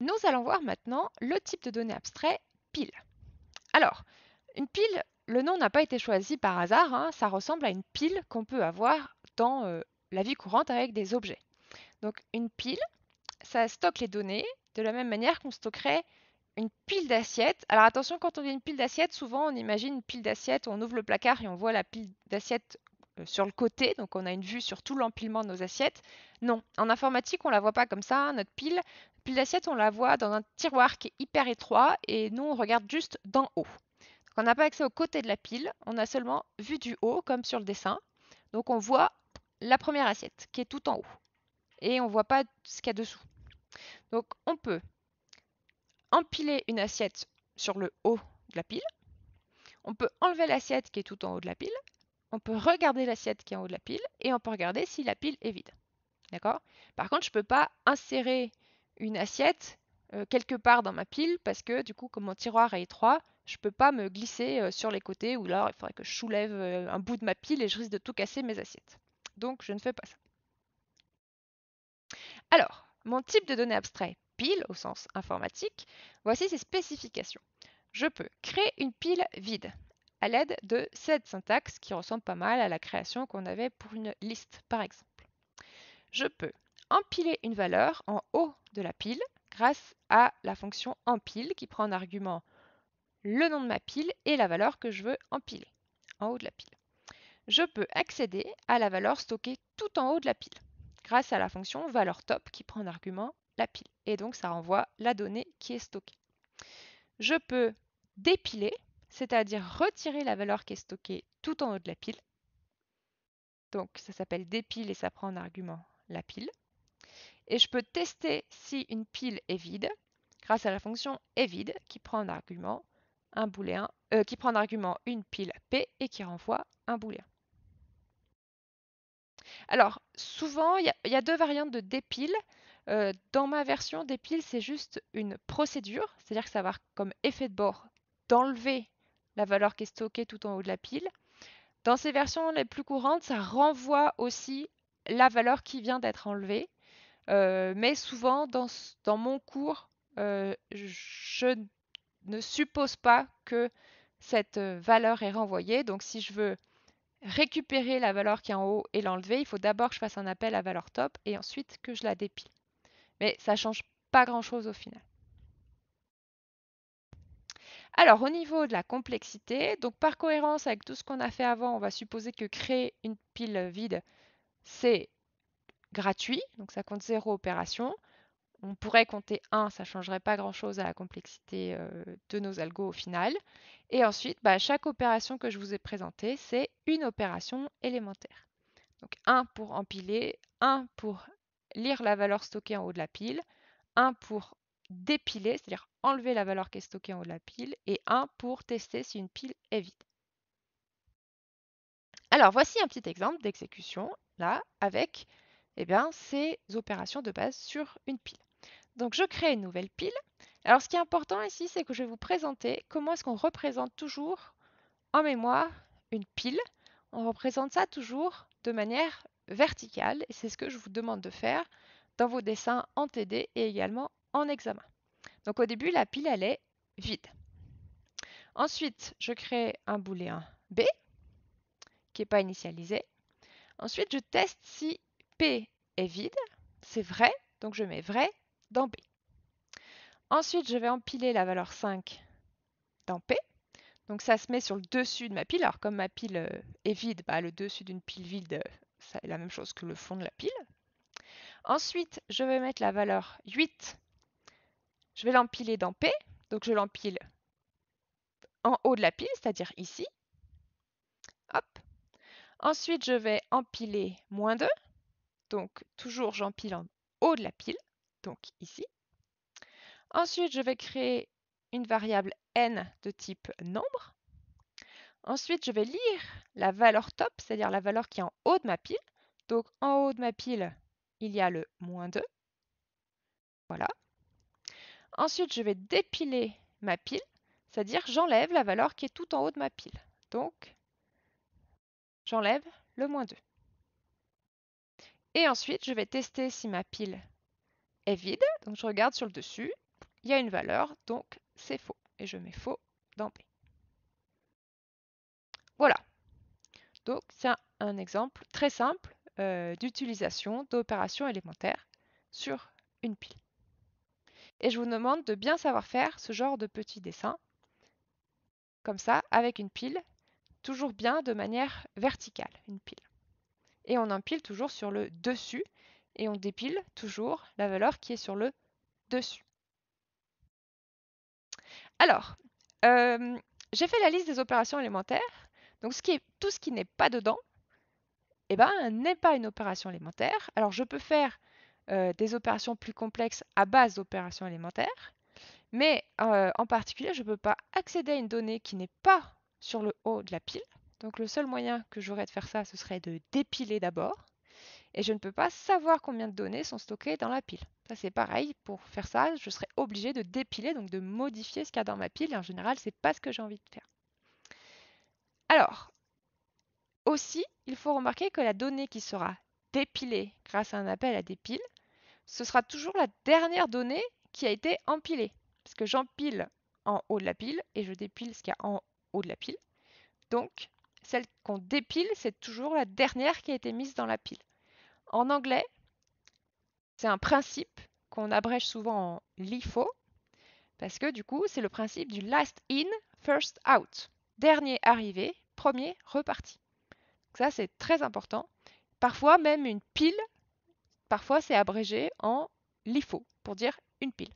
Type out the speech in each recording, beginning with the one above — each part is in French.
Nous allons voir maintenant le type de données abstrait pile. Alors, une pile, le nom n'a pas été choisi par hasard, hein. ça ressemble à une pile qu'on peut avoir dans euh, la vie courante avec des objets. Donc une pile, ça stocke les données de la même manière qu'on stockerait une pile d'assiettes. Alors attention, quand on dit une pile d'assiettes, souvent on imagine une pile d'assiettes, on ouvre le placard et on voit la pile d'assiettes euh, sur le côté, donc on a une vue sur tout l'empilement de nos assiettes. Non, en informatique, on la voit pas comme ça, notre pile, pile d'assiettes, on la voit dans un tiroir qui est hyper étroit et nous, on regarde juste d'en haut. on n'a pas accès au côté de la pile, on a seulement vue du haut, comme sur le dessin. Donc on voit la première assiette qui est tout en haut et on ne voit pas ce qu'il y a dessous. Donc on peut empiler une assiette sur le haut de la pile, on peut enlever l'assiette qui est tout en haut de la pile on peut regarder l'assiette qui est en haut de la pile et on peut regarder si la pile est vide. D'accord Par contre, je ne peux pas insérer une assiette euh, quelque part dans ma pile parce que du coup, comme mon tiroir est étroit, je ne peux pas me glisser euh, sur les côtés ou là, il faudrait que je soulève euh, un bout de ma pile et je risque de tout casser mes assiettes. Donc, je ne fais pas ça. Alors, mon type de données abstrait pile au sens informatique, voici ses spécifications. Je peux créer une pile vide à l'aide de cette syntaxe qui ressemble pas mal à la création qu'on avait pour une liste par exemple. Je peux empiler une valeur en haut de la pile grâce à la fonction empile qui prend en argument le nom de ma pile et la valeur que je veux empiler en haut de la pile. Je peux accéder à la valeur stockée tout en haut de la pile grâce à la fonction valeur top qui prend en argument la pile et donc ça renvoie la donnée qui est stockée. Je peux dépiler c'est-à-dire retirer la valeur qui est stockée tout en haut de la pile. Donc ça s'appelle dépile et ça prend en argument la pile. Et je peux tester si une pile est vide grâce à la fonction est vide qui prend en argument un booléen, euh, qui prend en argument une pile P et qui renvoie un booléen. Alors, souvent, il y, a deux variantes de dépile. Euh, dans ma version, dépile, c'est juste une procédure, c'est-à-dire que ça va avoir comme effet de bord d'enlever la valeur qui est stockée tout en haut de la pile. Dans ces versions les plus courantes, ça renvoie aussi la valeur qui vient d'être enlevée. Euh, mais souvent, dans, mon cours, euh, je ne suppose pas que cette euh, valeur est renvoyée. Donc, si je veux récupérer la valeur qui est en haut et l'enlever, il faut d'abord que je fasse un appel à valeur top et ensuite que je la dépile. Mais ça change pas grand-chose au final. Alors, au niveau de la complexité, donc par cohérence avec tout ce qu'on a fait avant, on va supposer que créer une pile vide, c'est gratuit, donc ça compte zéro opération. On pourrait compter 1, ça ne changerait pas grand-chose à la complexité euh, de nos algos au final. Et ensuite, bah, chaque opération que je vous ai présentée, c'est une opération élémentaire. Donc 1 pour empiler, 1 pour lire la valeur stockée en haut de la pile, 1 pour dépiler, c'est-à-dire enlever la valeur qui est stockée en haut de la pile, et 1 pour tester si une pile est vide. Alors voici un petit exemple d'exécution, là, avec eh bien, ces opérations de base sur une pile. Donc je crée une nouvelle pile. Alors ce qui est important ici, c'est que je vais vous présenter comment est-ce qu'on représente toujours en mémoire une pile. On représente ça toujours de manière verticale, et c'est ce que je vous demande de faire dans vos dessins en TD et également examen. Donc au début, la pile, elle est vide. Ensuite, je crée un booléen B qui n'est pas initialisé. Ensuite, je teste si P est vide. C'est vrai, donc je mets vrai dans B. Ensuite, je vais empiler la valeur 5 dans P. Donc ça se met sur le dessus de ma pile. Alors comme ma pile euh, est vide, bah, le dessus d'une pile vide, euh, c'est la même chose que le fond de la pile. Ensuite, je vais mettre la valeur 8 je vais l'empiler dans P, donc je l'empile en haut de la pile, c'est-à-dire ici. Hop. Ensuite, je vais empiler moins 2, donc toujours j'empile en haut de la pile, donc ici. Ensuite, je vais créer une variable n de type nombre. Ensuite, je vais lire la valeur top, c'est-à-dire la valeur qui est en haut de ma pile. Donc en haut de ma pile, il y a le moins 2. Voilà. Ensuite, je vais dépiler ma pile, c'est-à-dire j'enlève la valeur qui est tout en haut de ma pile. Donc, j'enlève le moins 2. Et ensuite, je vais tester si ma pile est vide. Donc, je regarde sur le dessus, il y a une valeur, donc c'est faux. Et je mets faux dans B. Voilà. Donc, c'est un, exemple très simple euh, d'utilisation d'opérations élémentaires sur une pile et je vous demande de bien savoir faire ce genre de petit dessin, comme ça, avec une pile, toujours bien de manière verticale, une pile. Et on empile toujours sur le dessus, et on dépile toujours la valeur qui est sur le dessus. Alors, euh, j'ai fait la liste des opérations élémentaires, donc tout ce qui n'est pas dedans, eh ben, n'est pas une opération élémentaire. Alors je peux faire euh, des opérations plus complexes à base d'opérations élémentaires. Mais euh, en particulier, je ne peux pas accéder à une donnée qui n'est pas sur le haut de la pile. Donc le seul moyen que j'aurais de faire ça, ce serait de dépiler d'abord. Et je ne peux pas savoir combien de données sont stockées dans la pile. Ça c'est pareil, pour faire ça, je serais obligé de dépiler, donc de modifier ce qu'il y a dans ma pile. Et en général, ce n'est pas ce que j'ai envie de faire. Alors, aussi, il faut remarquer que la donnée qui sera dépilée grâce à un appel à des ce sera toujours la dernière donnée qui a été empilée. Parce que j'empile en haut de la pile et je dépile ce qu'il y a en haut de la pile. Donc, celle qu'on dépile, c'est toujours la dernière qui a été mise dans la pile. En anglais, c'est un principe qu'on abrège souvent en LIFO, parce que du coup, c'est le principe du last in, first out. Dernier arrivé, premier reparti. ça, c'est très important. Parfois, même une pile Parfois, c'est abrégé en LIFO pour dire une pile.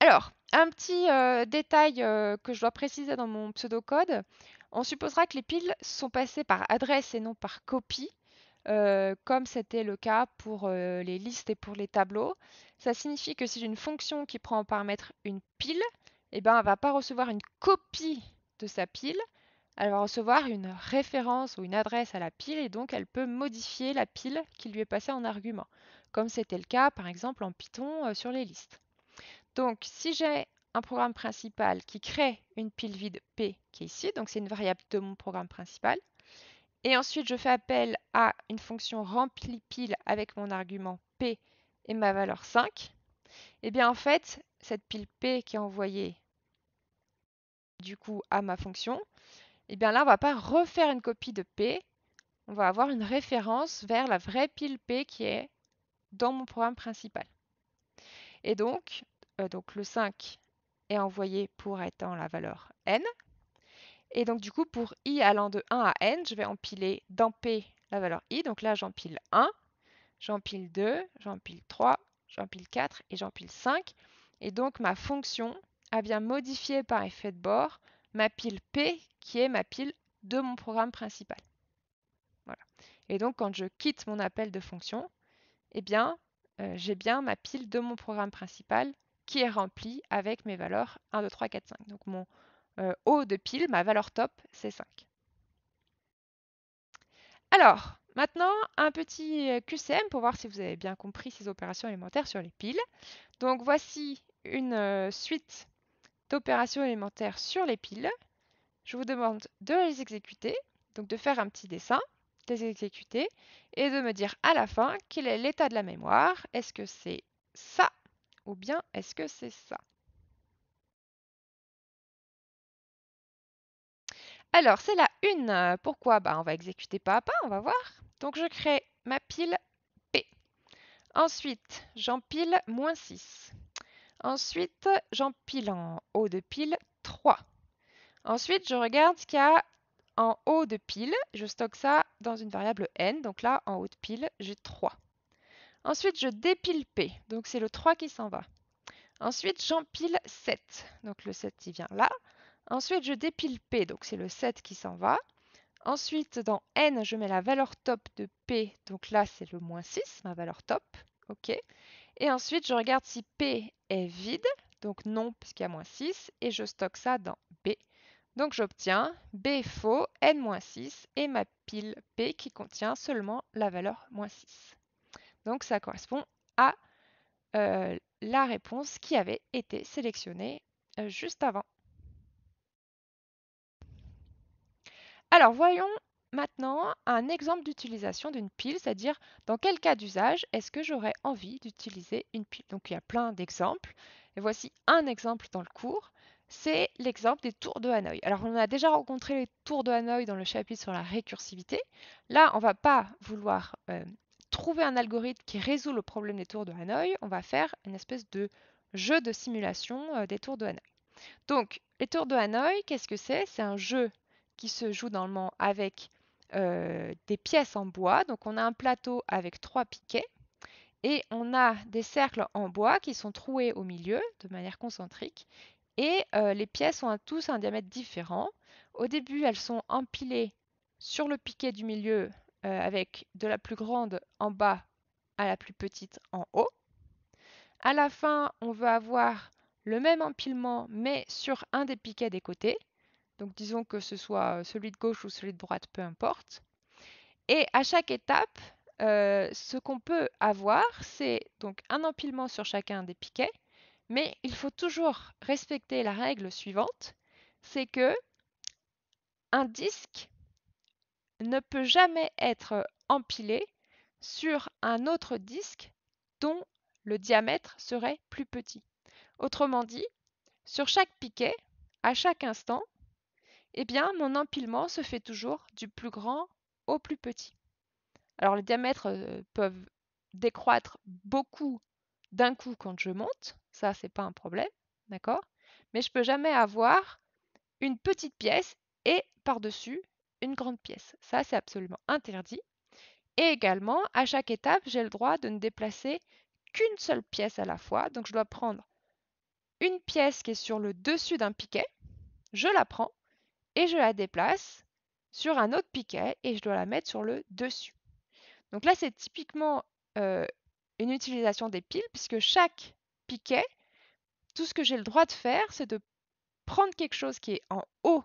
Alors, un petit euh, détail euh, que je dois préciser dans mon pseudocode. On supposera que les piles sont passées par adresse et non par copie, euh, comme c'était le cas pour les listes et pour les tableaux. Ça signifie que si j'ai une fonction qui prend en paramètre une pile, eh ben, elle ne va pas recevoir une copie de sa pile, elle va recevoir une référence ou une adresse à la pile et donc elle peut modifier la pile qui lui est passée en argument, comme c'était le cas par exemple en Python euh, sur les listes. Donc si j'ai un programme principal qui crée une pile vide P qui est ici, donc c'est une variable de mon programme principal, et ensuite je fais appel à une fonction rempli pile avec mon argument P et ma valeur 5, et eh bien en fait cette pile P qui est envoyée du coup à ma fonction, et eh bien là, on ne va pas refaire une copie de P, on va avoir une référence vers la vraie pile P qui est dans mon programme principal. Et donc, euh, donc le 5 est envoyé pour être la valeur n. Et donc du coup, pour i allant de 1 à n, je vais empiler dans P la valeur i. Donc là, j'empile 1, j'empile 2, j'empile 3, j'empile 4 et j'empile 5. Et donc ma fonction a bien modifié par effet de bord ma pile P qui est ma pile de mon programme principal. Voilà. Et donc quand je quitte mon appel de fonction, eh bien euh, j'ai bien ma pile de mon programme principal qui est remplie avec mes valeurs 1, 2, 3, 4, 5. Donc mon euh, haut de pile, ma valeur top, c'est 5. Alors, maintenant, un petit euh, QCM pour voir si vous avez bien compris ces opérations élémentaires sur les piles. Donc voici une suite d'opérations élémentaires sur les piles, je vous demande de les exécuter, donc de faire un petit dessin, de les exécuter, et de me dire à la fin quel est l'état de la mémoire. Est-ce que c'est ça ou bien est-ce que c'est ça Alors, c'est la une. Pourquoi bah, On va exécuter pas à pas, on va voir. Donc, je crée ma pile P. Ensuite, j'empile moins 6. Ensuite, j'empile en haut de pile 3. Ensuite, je regarde ce qu'il y a en haut de pile. Je stocke ça dans une variable n. Donc là, en haut de pile, j'ai 3. Ensuite, je dépile p. Donc c'est le 3 qui s'en va. Ensuite, j'empile 7. Donc le 7, qui vient là. Ensuite, je dépile p. Donc c'est le 7 qui s'en va. Ensuite, dans n, je mets la valeur top de p. Donc là, c'est le moins 6, ma valeur top. OK. Et ensuite, je regarde si P est vide, donc non puisqu'il y a moins 6, et je stocke ça dans B. Donc j'obtiens B faux, N-6, moins et ma pile P qui contient seulement la valeur moins 6. Donc ça correspond à euh, la réponse qui avait été sélectionnée euh, juste avant. Alors voyons maintenant un exemple d'utilisation d'une pile, c'est-à-dire dans quel cas d'usage est-ce que j'aurais envie d'utiliser une pile. Donc il y a plein d'exemples. Et voici un exemple dans le cours. C'est l'exemple des tours de Hanoï. Alors on a déjà rencontré les tours de Hanoï dans le chapitre sur la récursivité. Là, on ne va pas vouloir euh, trouver un algorithme qui résout le problème des tours de Hanoï. On va faire une espèce de jeu de simulation euh, des tours de Hanoï. Donc les tours de Hanoï, qu'est-ce que c'est C'est un jeu qui se joue dans le normalement avec euh, des pièces en bois. Donc on a un plateau avec trois piquets et on a des cercles en bois qui sont troués au milieu de manière concentrique et euh, les pièces ont tous un diamètre différent. Au début, elles sont empilées sur le piquet du milieu euh, avec de la plus grande en bas à la plus petite en haut. À la fin, on veut avoir le même empilement mais sur un des piquets des côtés donc disons que ce soit euh, celui de gauche ou celui de droite, peu importe. Et à chaque étape, euh, ce qu'on peut avoir, c'est donc un empilement sur chacun des piquets, mais il faut toujours respecter la règle suivante, c'est que un disque ne peut jamais être empilé sur un autre disque dont le diamètre serait plus petit. Autrement dit, sur chaque piquet, à chaque instant, eh bien mon empilement se fait toujours du plus grand au plus petit. Alors les diamètres peuvent décroître beaucoup d'un coup quand je monte, ça c'est pas un problème, d'accord Mais je peux jamais avoir une petite pièce et par-dessus une grande pièce. Ça c'est absolument interdit. Et également, à chaque étape, j'ai le droit de ne déplacer qu'une seule pièce à la fois. Donc je dois prendre une pièce qui est sur le dessus d'un piquet, je la prends, et je la déplace sur un autre piquet et je dois la mettre sur le dessus. Donc là, c'est typiquement une utilisation des piles puisque chaque piquet, tout ce que j'ai le droit de faire, c'est de prendre quelque chose qui est en haut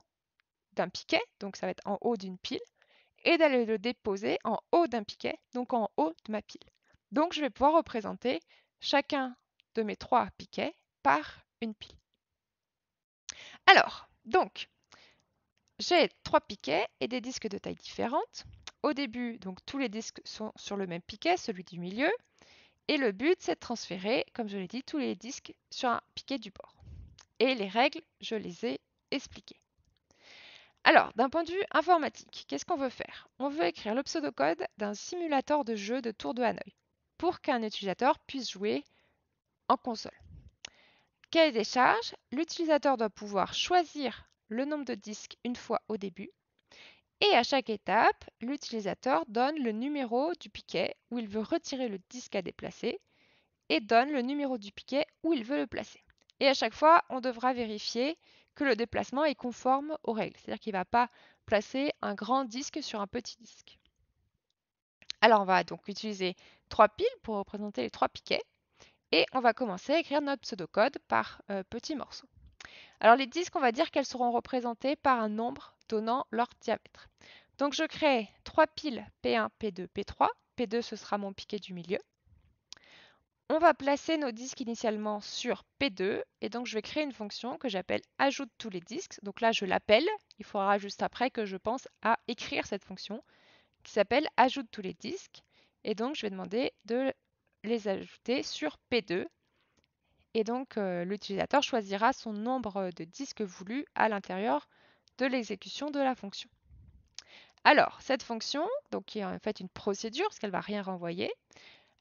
d'un piquet, donc ça va être en haut d'une pile, et d'aller le déposer en haut d'un piquet, donc en haut de ma pile. Donc je vais pouvoir représenter chacun de mes trois piquets par une pile. Alors, donc, j'ai trois piquets et des disques de taille différentes. Au début, donc tous les disques sont sur le même piquet, celui du milieu. Et le but, c'est de transférer, comme je l'ai dit, tous les disques sur un piquet du bord. Et les règles, je les ai expliquées. Alors, d'un point de vue informatique, qu'est-ce qu'on veut faire On veut écrire le pseudocode d'un simulateur de jeu de tour de Hanoï pour qu'un utilisateur puisse jouer en console. Cahier des charges, l'utilisateur doit pouvoir choisir le nombre de disques une fois au début. Et à chaque étape, l'utilisateur donne le numéro du piquet où il veut retirer le disque à déplacer et donne le numéro du piquet où il veut le placer. Et à chaque fois, on devra vérifier que le déplacement est conforme aux règles, c'est-à-dire qu'il ne va pas placer un grand disque sur un petit disque. Alors on va donc utiliser trois piles pour représenter les trois piquets et on va commencer à écrire notre pseudocode par euh, petits morceaux. Alors les disques, on va dire qu'elles seront représentées par un nombre donnant leur diamètre. Donc je crée trois piles P1, P2, P3. P2, ce sera mon piquet du milieu. On va placer nos disques initialement sur P2 et donc je vais créer une fonction que j'appelle ajoute tous les disques. Donc là, je l'appelle. Il faudra juste après que je pense à écrire cette fonction qui s'appelle ajoute tous les disques. Et donc, je vais demander de les ajouter sur P2 et donc euh, l'utilisateur choisira son nombre de disques voulus à l'intérieur de l'exécution de la fonction. Alors, cette fonction, donc, qui est en fait une procédure, parce qu'elle ne va rien renvoyer,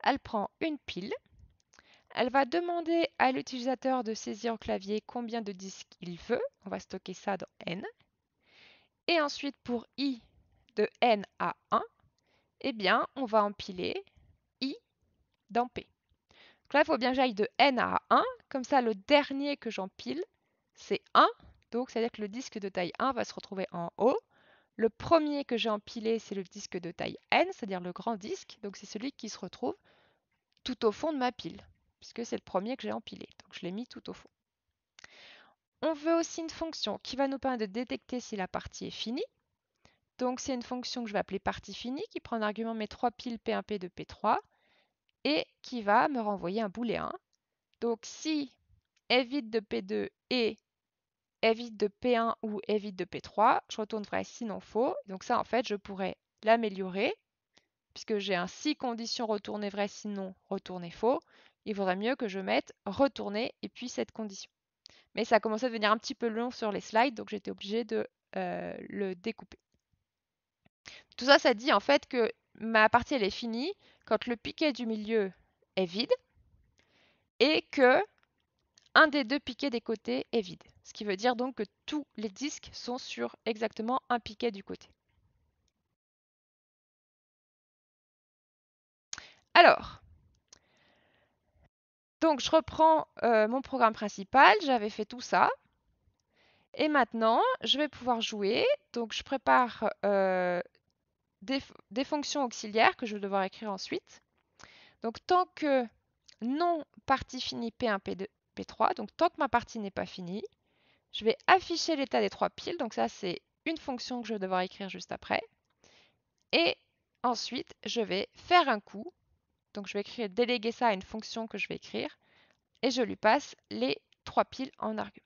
elle prend une pile, elle va demander à l'utilisateur de saisir au clavier combien de disques il veut, on va stocker ça dans n, et ensuite pour i de n à 1, eh bien, on va empiler i dans p là, il faut bien que j'aille de n à 1. Comme ça, le dernier que j'empile, c'est 1. Donc, c'est-à-dire que le disque de taille 1 va se retrouver en haut. Le premier que j'ai empilé, c'est le disque de taille n, c'est-à-dire le grand disque. Donc, c'est celui qui se retrouve tout au fond de ma pile, puisque c'est le premier que j'ai empilé. Donc, je l'ai mis tout au fond. On veut aussi une fonction qui va nous permettre de détecter si la partie est finie. Donc, c'est une fonction que je vais appeler partie finie, qui prend en argument mes trois piles P1, P2, P3 et qui va me renvoyer un boulet 1. Donc si est vide de P2 et est vide de P1 ou est vide de P3, je retourne vrai sinon faux. Donc ça en fait je pourrais l'améliorer puisque j'ai un si condition retourner vrai sinon retourner faux. Il vaudrait mieux que je mette retourner et puis cette condition. Mais ça a commencé à devenir un petit peu long sur les slides, donc j'étais obligée de euh, le découper. Tout ça, ça dit en fait que ma partie elle est finie, quand le piquet du milieu est vide et que un des deux piquets des côtés est vide. Ce qui veut dire donc que tous les disques sont sur exactement un piquet du côté. Alors, donc je reprends euh, mon programme principal, j'avais fait tout ça. Et maintenant, je vais pouvoir jouer. Donc je prépare euh, des, fonctions auxiliaires que je vais devoir écrire ensuite. Donc tant que non partie finie P1, P2, P3, donc tant que ma partie n'est pas finie, je vais afficher l'état des trois piles. Donc ça, c'est une fonction que je vais devoir écrire juste après. Et ensuite, je vais faire un coup. Donc je vais écrire, déléguer ça à une fonction que je vais écrire. Et je lui passe les trois piles en argument.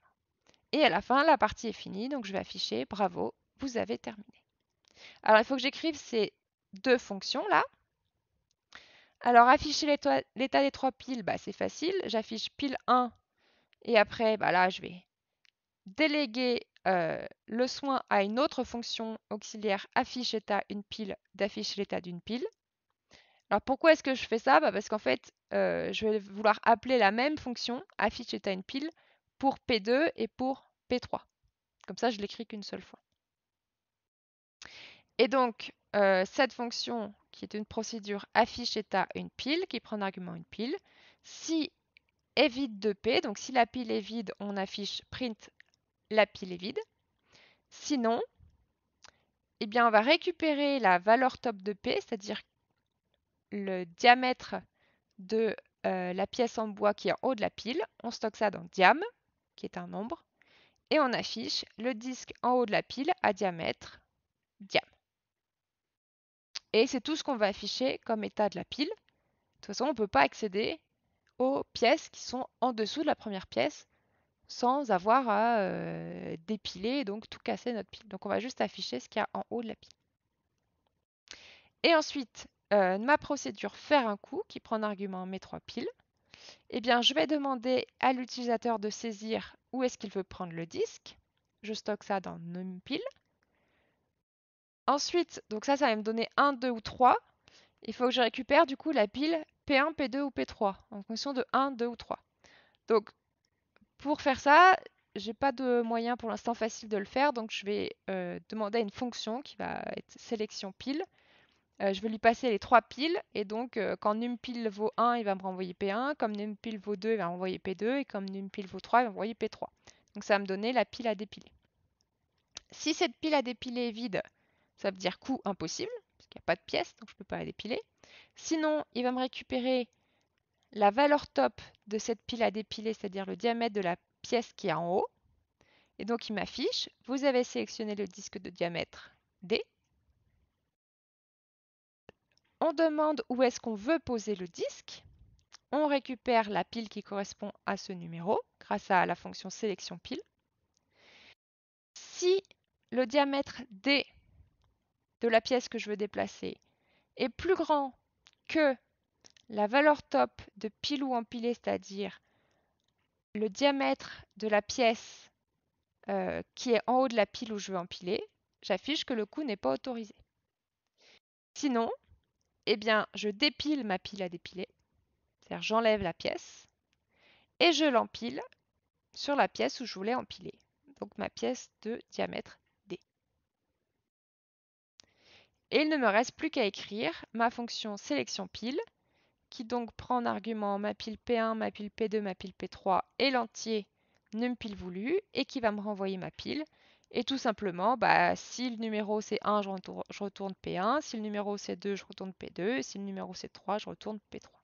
Et à la fin, la partie est finie. Donc je vais afficher, bravo, vous avez terminé. Alors, il faut que j'écrive ces deux fonctions-là. Alors, afficher l'état des trois piles, bah, c'est facile. J'affiche pile 1 et après, bah, là, je vais déléguer euh, le soin à une autre fonction auxiliaire affiche état une pile d'afficher l'état d'une pile. Alors, pourquoi est-ce que je fais ça bah, Parce qu'en fait, euh, je vais vouloir appeler la même fonction affiche état une pile pour P2 et pour P3. Comme ça, je l'écris qu'une seule fois. Et donc, euh, cette fonction, qui est une procédure affiche état une pile, qui prend en argument une pile, si est vide de p, donc si la pile est vide, on affiche print la pile est vide. Sinon, eh bien, on va récupérer la valeur top de p, c'est-à-dire le diamètre de euh, la pièce en bois qui est en haut de la pile. On stocke ça dans diam, qui est un nombre, et on affiche le disque en haut de la pile à diamètre diam. Et c'est tout ce qu'on va afficher comme état de la pile. De toute façon, on ne peut pas accéder aux pièces qui sont en dessous de la première pièce sans avoir à euh, dépiler et donc tout casser notre pile. Donc on va juste afficher ce qu'il y a en haut de la pile. Et ensuite, euh, ma procédure faire un coup qui prend en argument mes trois piles. Eh bien, je vais demander à l'utilisateur de saisir où est-ce qu'il veut prendre le disque. Je stocke ça dans une pile. Ensuite, donc ça, ça va me donner 1, 2 ou 3. Il faut que je récupère du coup la pile P1, P2 ou P3 en fonction de 1, 2 ou 3. Donc pour faire ça, j'ai pas de moyen pour l'instant facile de le faire, donc je vais euh, demander à une fonction qui va être sélection pile. Euh, je vais lui passer les trois piles, et donc euh, quand quand numpile vaut 1, il va me renvoyer P1, comme numpile vaut 2, il va me renvoyer P2, et comme numpile vaut 3, il va envoyer P3. Donc ça va me donner la pile à dépiler. Si cette pile à dépiler est vide, ça veut dire coût impossible, parce qu'il n'y a pas de pièce, donc je ne peux pas la dépiler. Sinon, il va me récupérer la valeur top de cette pile à dépiler, c'est-à-dire le diamètre de la pièce qui est en haut. Et donc, il m'affiche, vous avez sélectionné le disque de diamètre D. On demande où est-ce qu'on veut poser le disque. On récupère la pile qui correspond à ce numéro grâce à la fonction sélection pile. Si le diamètre D de la pièce que je veux déplacer est plus grand que la valeur top de pile ou empiler, c'est-à-dire le diamètre de la pièce euh, qui est en haut de la pile où je veux empiler, j'affiche que le coût n'est pas autorisé. Sinon, eh bien, je dépile ma pile à dépiler, c'est-à-dire j'enlève la pièce et je l'empile sur la pièce où je voulais empiler, donc ma pièce de diamètre et il ne me reste plus qu'à écrire ma fonction sélection pile, qui donc prend en argument ma pile P1, ma pile P2, ma pile P3 et l'entier num pile voulu, et qui va me renvoyer ma pile. Et tout simplement, bah, si le numéro c'est 1, je retourne P1, si le numéro c'est 2, je retourne P2, si le numéro c'est 3, je retourne P3.